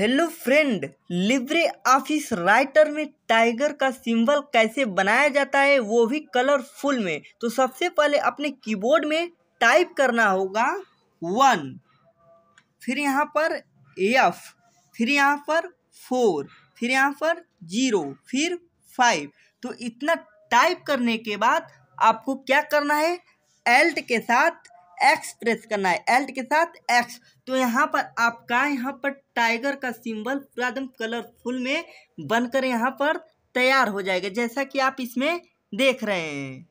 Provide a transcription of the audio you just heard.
hello friend LibreOffice Writer में tiger का symbol कैसे बनाया जाता है वो भी कलरफुल में तो सबसे पहले अपने कीबोर्ड में टाइप करना होगा वन फिर यहाँ पर एफ फिर यहाँ पर फोर फिर यहाँ पर जीरो फिर फाइव तो इतना टाइप करने के बाद आपको क्या करना है एल्ट के साथ एक्स प्रेस करना है एल्ट के साथ एक्स तो यहाँ पर आपका यहाँ पर टाइगर का सिंबल पूरा एकदम कलरफुल में बनकर यहाँ पर तैयार हो जाएगा जैसा कि आप इसमें देख रहे हैं